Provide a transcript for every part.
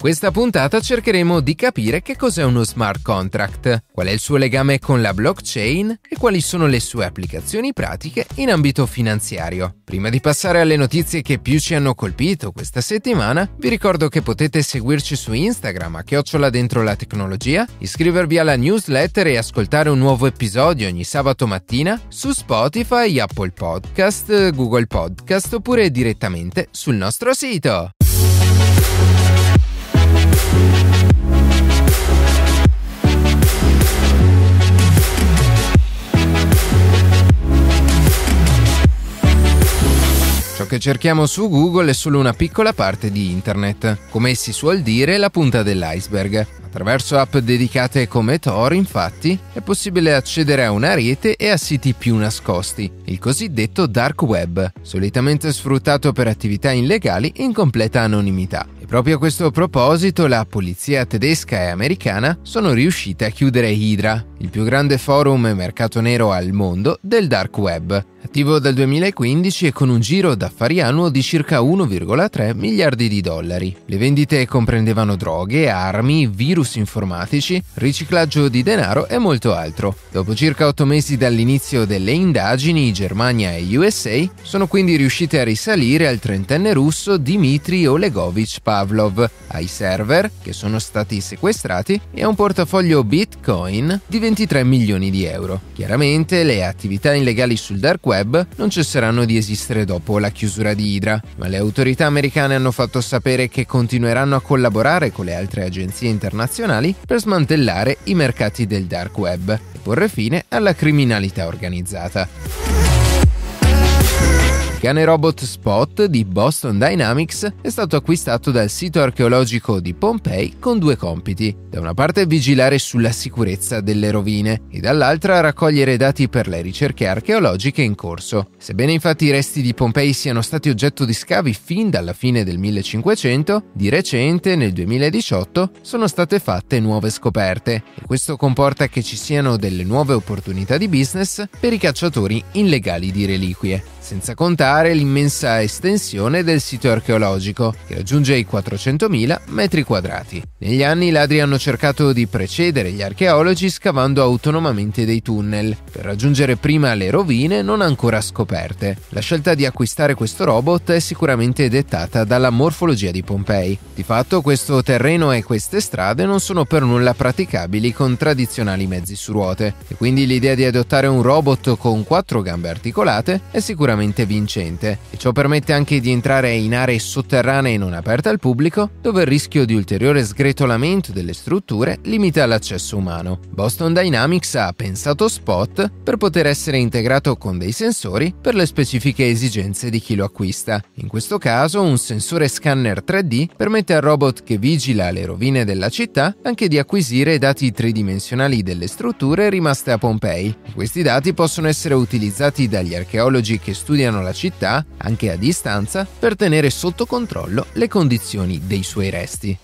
questa puntata cercheremo di capire che cos'è uno smart contract, qual è il suo legame con la blockchain e quali sono le sue applicazioni pratiche in ambito finanziario. Prima di passare alle notizie che più ci hanno colpito questa settimana, vi ricordo che potete seguirci su Instagram a chiocciola dentro la tecnologia, iscrivervi alla newsletter e ascoltare un nuovo episodio ogni sabato mattina su Spotify, Apple Podcast, Google Podcast oppure direttamente sul nostro sito. che cerchiamo su Google è solo una piccola parte di Internet, come si suol dire la punta dell'iceberg. Attraverso app dedicate come Tor, infatti, è possibile accedere a una rete e a siti più nascosti, il cosiddetto dark web, solitamente sfruttato per attività illegali in completa anonimità. E proprio a questo proposito la polizia tedesca e americana sono riuscite a chiudere Hydra, il più grande forum e mercato nero al mondo del dark web, attivo dal 2015 e con un giro d'affari annuo di circa 1,3 miliardi di dollari. Le vendite comprendevano droghe, armi, virus virus informatici, riciclaggio di denaro e molto altro. Dopo circa 8 mesi dall'inizio delle indagini, Germania e USA sono quindi riuscite a risalire al trentenne russo Dmitry Olegovich Pavlov, ai server che sono stati sequestrati e a un portafoglio Bitcoin di 23 milioni di euro. Chiaramente le attività illegali sul dark web non cesseranno di esistere dopo la chiusura di Hydra, ma le autorità americane hanno fatto sapere che continueranno a collaborare con le altre agenzie internazionali internazionali per smantellare i mercati del dark web e porre fine alla criminalità organizzata cane robot Spot di Boston Dynamics è stato acquistato dal sito archeologico di Pompei con due compiti. Da una parte vigilare sulla sicurezza delle rovine e dall'altra raccogliere dati per le ricerche archeologiche in corso. Sebbene infatti i resti di Pompei siano stati oggetto di scavi fin dalla fine del 1500, di recente, nel 2018, sono state fatte nuove scoperte e questo comporta che ci siano delle nuove opportunità di business per i cacciatori illegali di reliquie senza contare l'immensa estensione del sito archeologico, che raggiunge i 400.000 metri quadrati. Negli anni i ladri hanno cercato di precedere gli archeologi scavando autonomamente dei tunnel, per raggiungere prima le rovine non ancora scoperte. La scelta di acquistare questo robot è sicuramente dettata dalla morfologia di Pompei. Di fatto questo terreno e queste strade non sono per nulla praticabili con tradizionali mezzi su ruote, e quindi l'idea di adottare un robot con quattro gambe articolate è sicuramente veramente vincente e ciò permette anche di entrare in aree sotterranee non aperte al pubblico dove il rischio di ulteriore sgretolamento delle strutture limita l'accesso umano. Boston Dynamics ha pensato Spot per poter essere integrato con dei sensori per le specifiche esigenze di chi lo acquista. In questo caso un sensore scanner 3D permette al robot che vigila le rovine della città anche di acquisire dati tridimensionali delle strutture rimaste a Pompei. Questi dati possono essere utilizzati dagli archeologi che studiano studiano la città, anche a distanza, per tenere sotto controllo le condizioni dei suoi resti.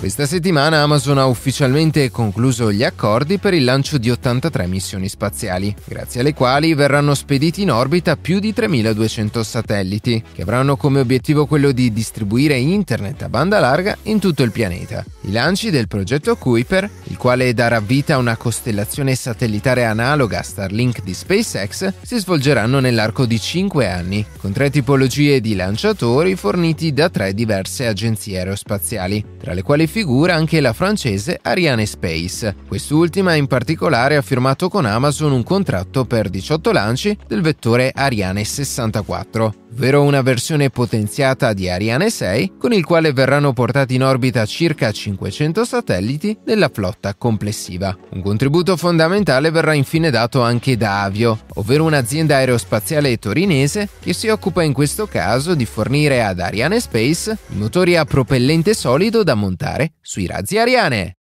Questa settimana Amazon ha ufficialmente concluso gli accordi per il lancio di 83 missioni spaziali, grazie alle quali verranno spediti in orbita più di 3200 satelliti, che avranno come obiettivo quello di distribuire internet a banda larga in tutto il pianeta. I lanci del progetto Kuiper, il quale darà vita a una costellazione satellitare analoga a Starlink di SpaceX, si svolgeranno nell'arco di 5 anni, con tre tipologie di lanciatori forniti da tre diverse agenzie aerospaziali, tra le quali figura anche la francese Ariane Space. Quest'ultima in particolare ha firmato con Amazon un contratto per 18 lanci del vettore Ariane 64 ovvero una versione potenziata di Ariane 6, con il quale verranno portati in orbita circa 500 satelliti della flotta complessiva. Un contributo fondamentale verrà infine dato anche da Avio, ovvero un'azienda aerospaziale torinese che si occupa in questo caso di fornire ad Ariane Space motori a propellente solido da montare sui razzi Ariane.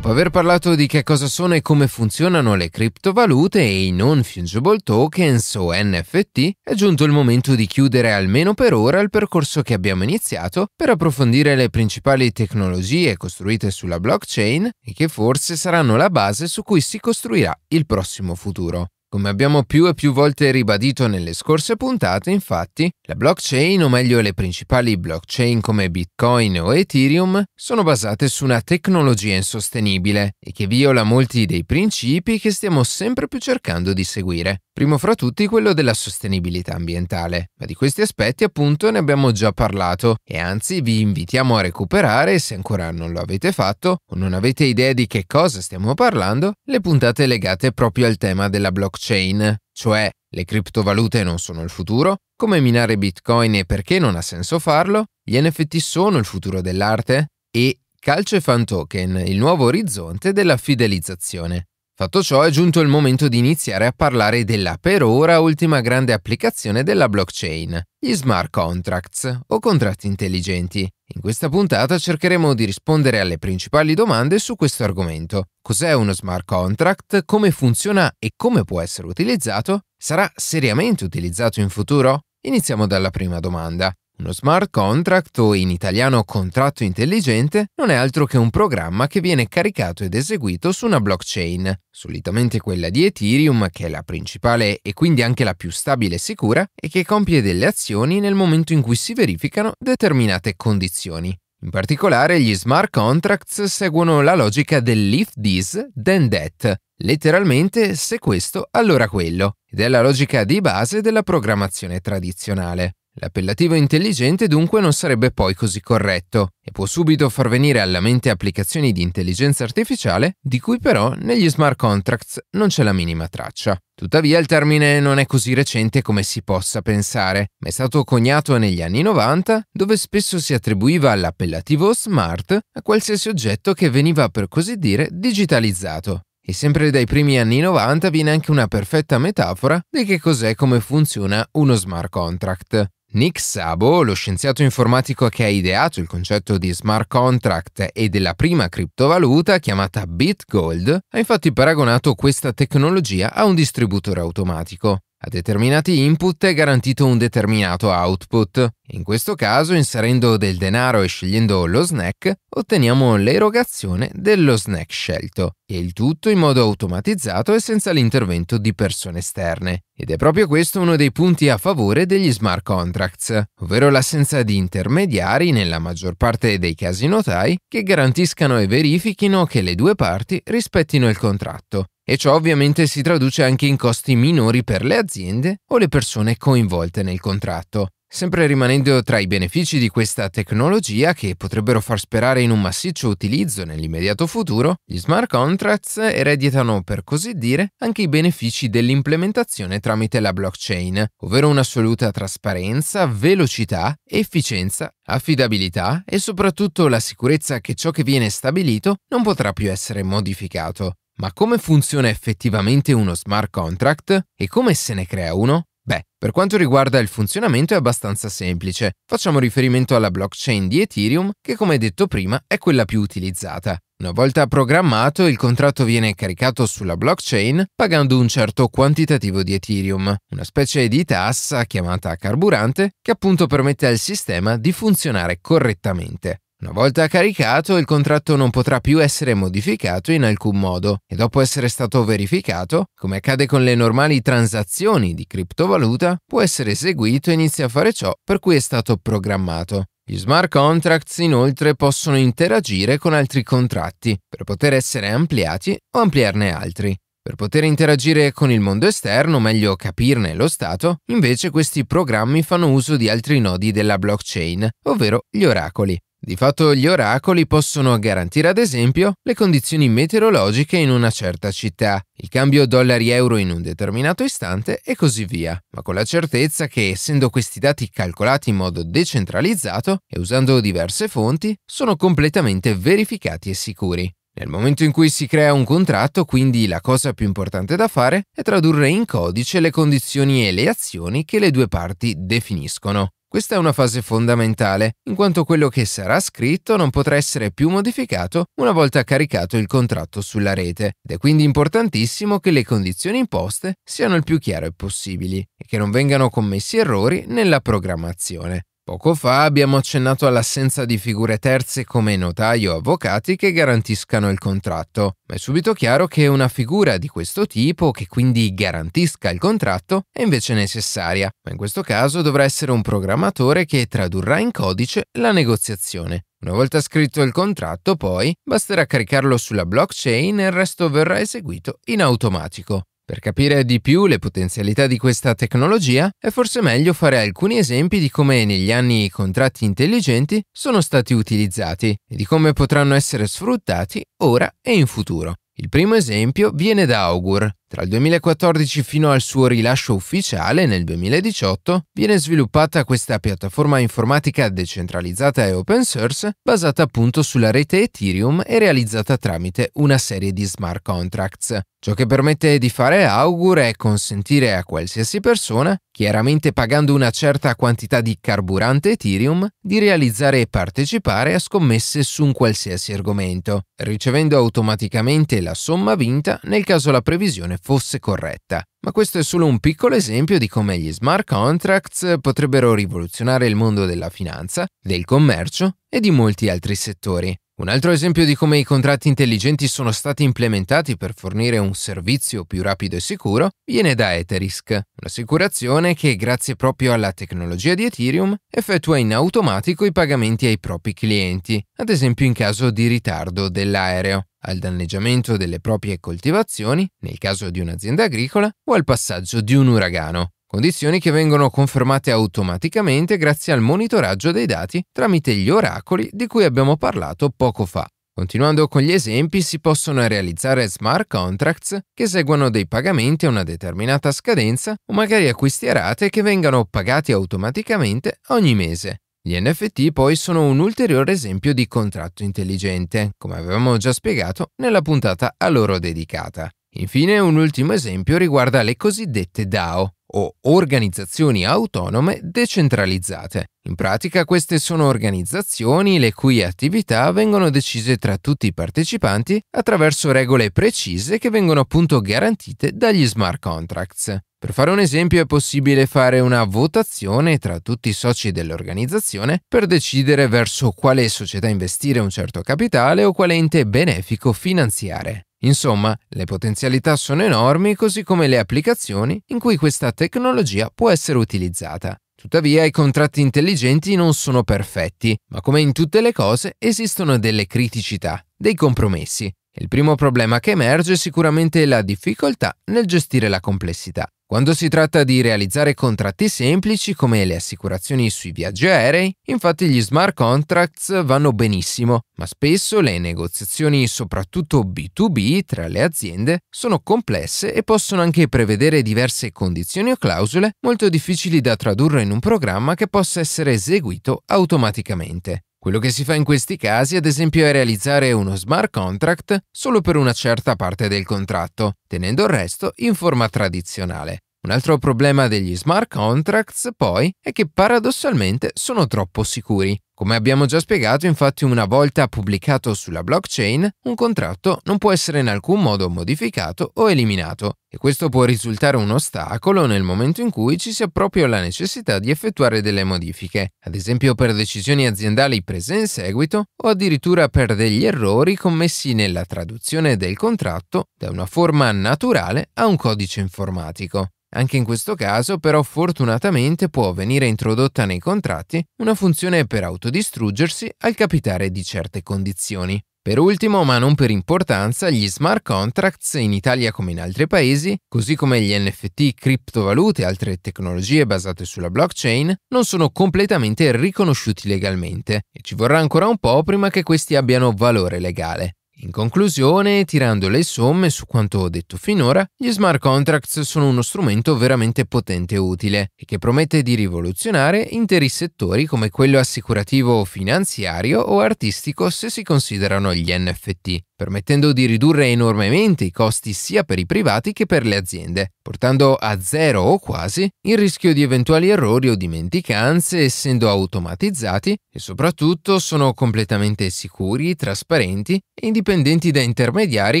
aver parlato di che cosa sono e come funzionano le criptovalute e i non fungible tokens o NFT, è giunto il momento di chiudere almeno per ora il percorso che abbiamo iniziato per approfondire le principali tecnologie costruite sulla blockchain e che forse saranno la base su cui si costruirà il prossimo futuro. Come abbiamo più e più volte ribadito nelle scorse puntate, infatti, la blockchain, o meglio le principali blockchain come Bitcoin o Ethereum, sono basate su una tecnologia insostenibile e che viola molti dei principi che stiamo sempre più cercando di seguire. Primo fra tutti quello della sostenibilità ambientale, ma di questi aspetti appunto ne abbiamo già parlato e anzi vi invitiamo a recuperare, se ancora non lo avete fatto o non avete idea di che cosa stiamo parlando, le puntate legate proprio al tema della blockchain, cioè le criptovalute non sono il futuro, come minare bitcoin e perché non ha senso farlo, gli NFT sono il futuro dell'arte e Calcio e Fan Token, il nuovo orizzonte della fidelizzazione. Fatto ciò è giunto il momento di iniziare a parlare della per ora ultima grande applicazione della blockchain, gli smart contracts o contratti intelligenti. In questa puntata cercheremo di rispondere alle principali domande su questo argomento. Cos'è uno smart contract? Come funziona e come può essere utilizzato? Sarà seriamente utilizzato in futuro? Iniziamo dalla prima domanda. Uno smart contract o in italiano contratto intelligente non è altro che un programma che viene caricato ed eseguito su una blockchain, solitamente quella di Ethereum che è la principale e quindi anche la più stabile e sicura e che compie delle azioni nel momento in cui si verificano determinate condizioni. In particolare gli smart contracts seguono la logica dell'if this, then that, letteralmente se questo allora quello, ed è la logica di base della programmazione tradizionale. L'appellativo intelligente dunque non sarebbe poi così corretto e può subito far venire alla mente applicazioni di intelligenza artificiale di cui però negli smart contracts non c'è la minima traccia. Tuttavia il termine non è così recente come si possa pensare, ma è stato coniato negli anni 90 dove spesso si attribuiva l'appellativo smart a qualsiasi oggetto che veniva per così dire digitalizzato, e sempre dai primi anni 90 viene anche una perfetta metafora di che cos'è e come funziona uno smart contract. Nick Sabo, lo scienziato informatico che ha ideato il concetto di smart contract e della prima criptovaluta chiamata BitGold, ha infatti paragonato questa tecnologia a un distributore automatico. A determinati input è garantito un determinato output. In questo caso, inserendo del denaro e scegliendo lo snack, otteniamo l'erogazione dello snack scelto, e il tutto in modo automatizzato e senza l'intervento di persone esterne. Ed è proprio questo uno dei punti a favore degli smart contracts, ovvero l'assenza di intermediari nella maggior parte dei casi notai che garantiscano e verifichino che le due parti rispettino il contratto, e ciò ovviamente si traduce anche in costi minori per le aziende o le persone coinvolte nel contratto, sempre rimanendo tra i benefici di questa tecnologia che potrebbero far sperare in un massiccio utilizzo nell'immediato futuro, gli smart contracts ereditano per così dire anche i benefici dell'implementazione tramite la blockchain, ovvero un'assoluta trasparenza, velocità, efficienza, affidabilità e soprattutto la sicurezza che ciò che viene stabilito non potrà più essere modificato. Ma come funziona effettivamente uno smart contract e come se ne crea uno? Beh, per quanto riguarda il funzionamento è abbastanza semplice. Facciamo riferimento alla blockchain di Ethereum, che come detto prima è quella più utilizzata. Una volta programmato, il contratto viene caricato sulla blockchain pagando un certo quantitativo di Ethereum, una specie di tassa chiamata carburante che appunto permette al sistema di funzionare correttamente. Una volta caricato, il contratto non potrà più essere modificato in alcun modo e dopo essere stato verificato, come accade con le normali transazioni di criptovaluta, può essere eseguito e inizia a fare ciò per cui è stato programmato. Gli smart contracts inoltre possono interagire con altri contratti per poter essere ampliati o ampliarne altri. Per poter interagire con il mondo esterno, meglio capirne lo stato, invece questi programmi fanno uso di altri nodi della blockchain, ovvero gli oracoli. Di fatto gli oracoli possono garantire ad esempio le condizioni meteorologiche in una certa città, il cambio dollari-euro in un determinato istante e così via, ma con la certezza che essendo questi dati calcolati in modo decentralizzato e usando diverse fonti, sono completamente verificati e sicuri. Nel momento in cui si crea un contratto, quindi la cosa più importante da fare è tradurre in codice le condizioni e le azioni che le due parti definiscono. Questa è una fase fondamentale, in quanto quello che sarà scritto non potrà essere più modificato una volta caricato il contratto sulla rete, ed è quindi importantissimo che le condizioni imposte siano il più chiare possibili e che non vengano commessi errori nella programmazione. Poco fa abbiamo accennato all'assenza di figure terze come notaio o avvocati che garantiscano il contratto, ma è subito chiaro che una figura di questo tipo, che quindi garantisca il contratto, è invece necessaria, ma in questo caso dovrà essere un programmatore che tradurrà in codice la negoziazione. Una volta scritto il contratto, poi, basterà caricarlo sulla blockchain e il resto verrà eseguito in automatico. Per capire di più le potenzialità di questa tecnologia, è forse meglio fare alcuni esempi di come negli anni i contratti intelligenti sono stati utilizzati e di come potranno essere sfruttati ora e in futuro. Il primo esempio viene da Augur, tra il 2014 fino al suo rilascio ufficiale nel 2018 viene sviluppata questa piattaforma informatica decentralizzata e open source basata appunto sulla rete Ethereum e realizzata tramite una serie di smart contracts. Ciò che permette di fare Augur è consentire a qualsiasi persona, chiaramente pagando una certa quantità di carburante Ethereum, di realizzare e partecipare a scommesse su un qualsiasi argomento, ricevendo automaticamente la somma vinta nel caso la previsione valutazione fosse corretta, ma questo è solo un piccolo esempio di come gli smart contracts potrebbero rivoluzionare il mondo della finanza, del commercio e di molti altri settori. Un altro esempio di come i contratti intelligenti sono stati implementati per fornire un servizio più rapido e sicuro viene da Etherisk, un'assicurazione che grazie proprio alla tecnologia di Ethereum effettua in automatico i pagamenti ai propri clienti, ad esempio in caso di ritardo dell'aereo al danneggiamento delle proprie coltivazioni, nel caso di un'azienda agricola, o al passaggio di un uragano, condizioni che vengono confermate automaticamente grazie al monitoraggio dei dati tramite gli oracoli di cui abbiamo parlato poco fa. Continuando con gli esempi, si possono realizzare smart contracts che seguono dei pagamenti a una determinata scadenza o magari acquisti a rate che vengano pagati automaticamente ogni mese, gli NFT poi sono un ulteriore esempio di contratto intelligente, come avevamo già spiegato nella puntata a loro dedicata. Infine un ultimo esempio riguarda le cosiddette DAO, o organizzazioni autonome decentralizzate. In pratica queste sono organizzazioni le cui attività vengono decise tra tutti i partecipanti attraverso regole precise che vengono appunto garantite dagli smart contracts. Per fare un esempio è possibile fare una votazione tra tutti i soci dell'organizzazione per decidere verso quale società investire un certo capitale o quale ente benefico finanziare. Insomma, le potenzialità sono enormi così come le applicazioni in cui questa tecnologia può essere utilizzata. Tuttavia i contratti intelligenti non sono perfetti, ma come in tutte le cose esistono delle criticità, dei compromessi. Il primo problema che emerge è sicuramente la difficoltà nel gestire la complessità. Quando si tratta di realizzare contratti semplici come le assicurazioni sui viaggi aerei, infatti gli smart contracts vanno benissimo, ma spesso le negoziazioni, soprattutto B2B, tra le aziende, sono complesse e possono anche prevedere diverse condizioni o clausole molto difficili da tradurre in un programma che possa essere eseguito automaticamente. Quello che si fa in questi casi, ad esempio, è realizzare uno smart contract solo per una certa parte del contratto, tenendo il resto in forma tradizionale. Un altro problema degli smart contracts, poi, è che paradossalmente sono troppo sicuri. Come abbiamo già spiegato, infatti, una volta pubblicato sulla blockchain, un contratto non può essere in alcun modo modificato o eliminato, e questo può risultare un ostacolo nel momento in cui ci sia proprio la necessità di effettuare delle modifiche, ad esempio per decisioni aziendali prese in seguito o addirittura per degli errori commessi nella traduzione del contratto da una forma naturale a un codice informatico. Anche in questo caso però fortunatamente può venire introdotta nei contratti una funzione per autodistruggersi al capitare di certe condizioni. Per ultimo, ma non per importanza, gli smart contracts in Italia come in altri paesi, così come gli NFT, criptovalute e altre tecnologie basate sulla blockchain, non sono completamente riconosciuti legalmente e ci vorrà ancora un po' prima che questi abbiano valore legale. In conclusione, tirando le somme su quanto ho detto finora, gli smart contracts sono uno strumento veramente potente e utile e che promette di rivoluzionare interi settori come quello assicurativo finanziario o artistico se si considerano gli NFT, permettendo di ridurre enormemente i costi sia per i privati che per le aziende, portando a zero o quasi il rischio di eventuali errori o dimenticanze essendo automatizzati e soprattutto sono completamente sicuri, trasparenti e indipendenti dipendenti da intermediari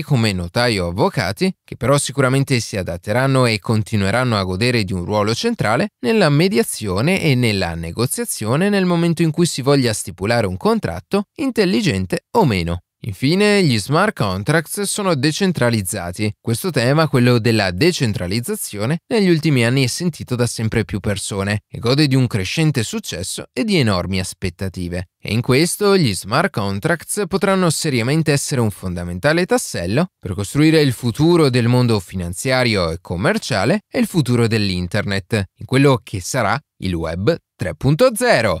come notai o avvocati, che però sicuramente si adatteranno e continueranno a godere di un ruolo centrale nella mediazione e nella negoziazione nel momento in cui si voglia stipulare un contratto, intelligente o meno. Infine, gli smart contracts sono decentralizzati. Questo tema, quello della decentralizzazione, negli ultimi anni è sentito da sempre più persone e gode di un crescente successo e di enormi aspettative. E in questo gli smart contracts potranno seriamente essere un fondamentale tassello per costruire il futuro del mondo finanziario e commerciale e il futuro dell'internet, in quello che sarà il web 3.0.